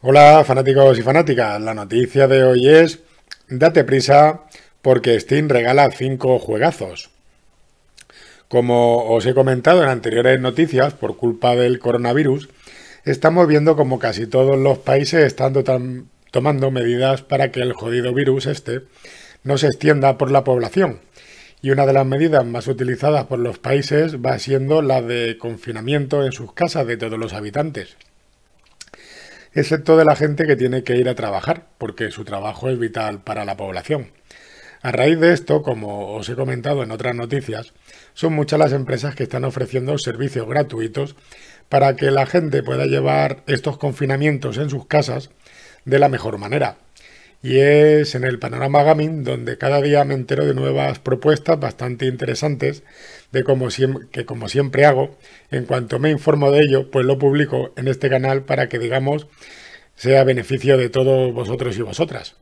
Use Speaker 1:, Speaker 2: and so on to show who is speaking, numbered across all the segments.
Speaker 1: Hola fanáticos y fanáticas, la noticia de hoy es, date prisa porque Steam regala 5 juegazos. Como os he comentado en anteriores noticias, por culpa del coronavirus, estamos viendo como casi todos los países están tomando medidas para que el jodido virus este no se extienda por la población. Y una de las medidas más utilizadas por los países va siendo la de confinamiento en sus casas de todos los habitantes excepto de la gente que tiene que ir a trabajar, porque su trabajo es vital para la población. A raíz de esto, como os he comentado en otras noticias, son muchas las empresas que están ofreciendo servicios gratuitos para que la gente pueda llevar estos confinamientos en sus casas de la mejor manera, y es en el panorama gaming donde cada día me entero de nuevas propuestas bastante interesantes de como que como siempre hago, en cuanto me informo de ello, pues lo publico en este canal para que digamos sea beneficio de todos vosotros y vosotras.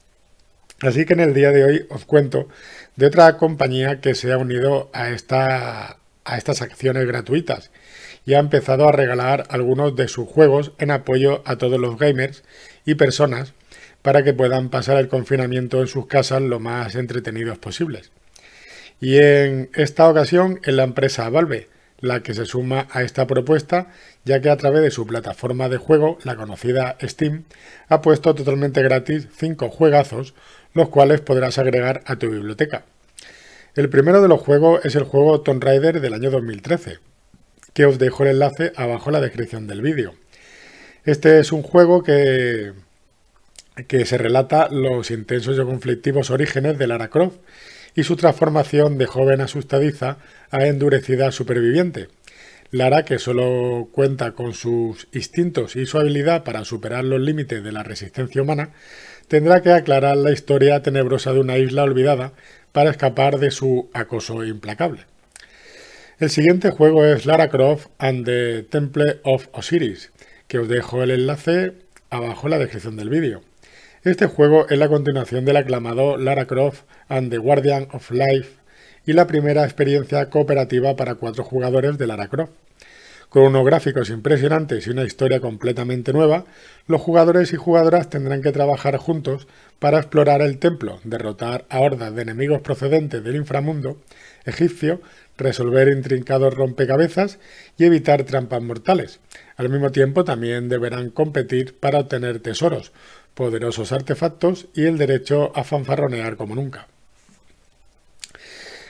Speaker 1: Así que en el día de hoy os cuento de otra compañía que se ha unido a, esta, a estas acciones gratuitas y ha empezado a regalar algunos de sus juegos en apoyo a todos los gamers y personas para que puedan pasar el confinamiento en sus casas lo más entretenidos posibles. Y en esta ocasión es la empresa Valve la que se suma a esta propuesta, ya que a través de su plataforma de juego, la conocida Steam, ha puesto totalmente gratis 5 juegazos, los cuales podrás agregar a tu biblioteca. El primero de los juegos es el juego Tomb Raider del año 2013, que os dejo el enlace abajo en la descripción del vídeo. Este es un juego que que se relata los intensos y conflictivos orígenes de Lara Croft y su transformación de joven asustadiza a endurecida superviviente. Lara, que solo cuenta con sus instintos y su habilidad para superar los límites de la resistencia humana, tendrá que aclarar la historia tenebrosa de una isla olvidada para escapar de su acoso implacable. El siguiente juego es Lara Croft and the Temple of Osiris, que os dejo el enlace abajo en la descripción del vídeo. Este juego es la continuación del aclamado Lara Croft and the Guardian of Life y la primera experiencia cooperativa para cuatro jugadores de Lara Croft. Con unos gráficos impresionantes y una historia completamente nueva, los jugadores y jugadoras tendrán que trabajar juntos para explorar el templo, derrotar a hordas de enemigos procedentes del inframundo egipcio, resolver intrincados rompecabezas y evitar trampas mortales. Al mismo tiempo también deberán competir para obtener tesoros, poderosos artefactos y el derecho a fanfarronear como nunca.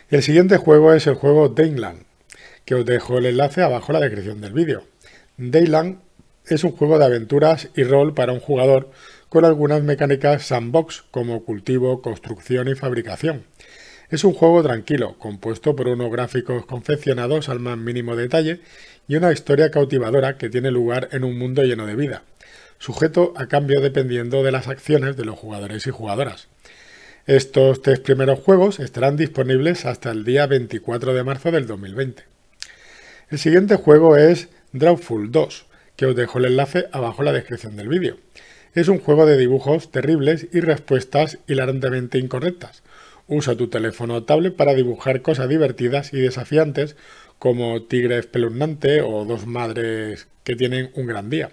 Speaker 1: El siguiente juego es el juego Land que os dejo el enlace abajo en la descripción del vídeo. Dayland es un juego de aventuras y rol para un jugador con algunas mecánicas sandbox como cultivo, construcción y fabricación. Es un juego tranquilo, compuesto por unos gráficos confeccionados al más mínimo detalle y una historia cautivadora que tiene lugar en un mundo lleno de vida, sujeto a cambio dependiendo de las acciones de los jugadores y jugadoras. Estos tres primeros juegos estarán disponibles hasta el día 24 de marzo del 2020. El siguiente juego es Drawful 2, que os dejo el enlace abajo en la descripción del vídeo. Es un juego de dibujos terribles y respuestas hilarantemente incorrectas. Usa tu teléfono o tablet para dibujar cosas divertidas y desafiantes como Tigre espeluznante o dos madres que tienen un gran día.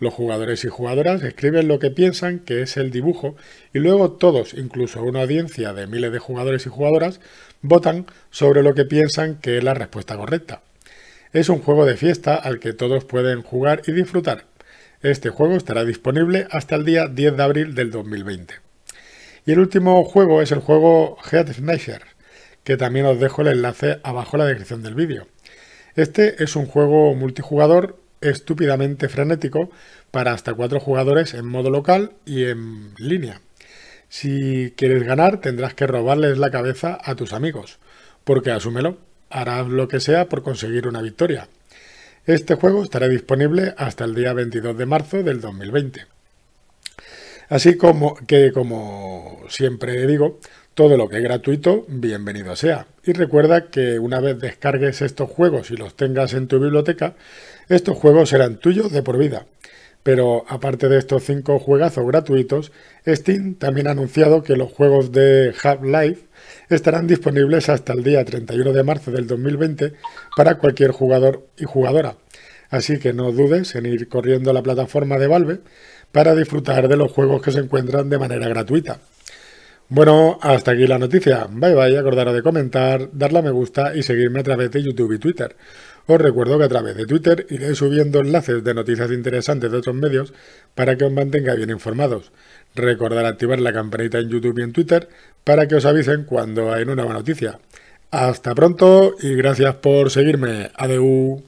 Speaker 1: Los jugadores y jugadoras escriben lo que piensan que es el dibujo y luego todos, incluso una audiencia de miles de jugadores y jugadoras, votan sobre lo que piensan que es la respuesta correcta. Es un juego de fiesta al que todos pueden jugar y disfrutar. Este juego estará disponible hasta el día 10 de abril del 2020. Y el último juego es el juego Head Smasher, que también os dejo el enlace abajo en la descripción del vídeo. Este es un juego multijugador estúpidamente frenético para hasta cuatro jugadores en modo local y en línea. Si quieres ganar tendrás que robarles la cabeza a tus amigos, porque asúmelo, hará lo que sea por conseguir una victoria. Este juego estará disponible hasta el día 22 de marzo del 2020. Así como que, como siempre digo, todo lo que es gratuito, bienvenido sea. Y recuerda que una vez descargues estos juegos y los tengas en tu biblioteca, estos juegos serán tuyos de por vida. Pero aparte de estos cinco juegazos gratuitos, Steam también ha anunciado que los juegos de Half-Life estarán disponibles hasta el día 31 de marzo del 2020 para cualquier jugador y jugadora. Así que no dudes en ir corriendo a la plataforma de Valve para disfrutar de los juegos que se encuentran de manera gratuita. Bueno, hasta aquí la noticia. Bye bye, acordaros de comentar, darle a me gusta y seguirme a través de YouTube y Twitter. Os recuerdo que a través de Twitter iré subiendo enlaces de noticias interesantes de otros medios para que os mantenga bien informados. Recordar activar la campanita en YouTube y en Twitter para que os avisen cuando hay una nueva noticia. Hasta pronto y gracias por seguirme. Adeu.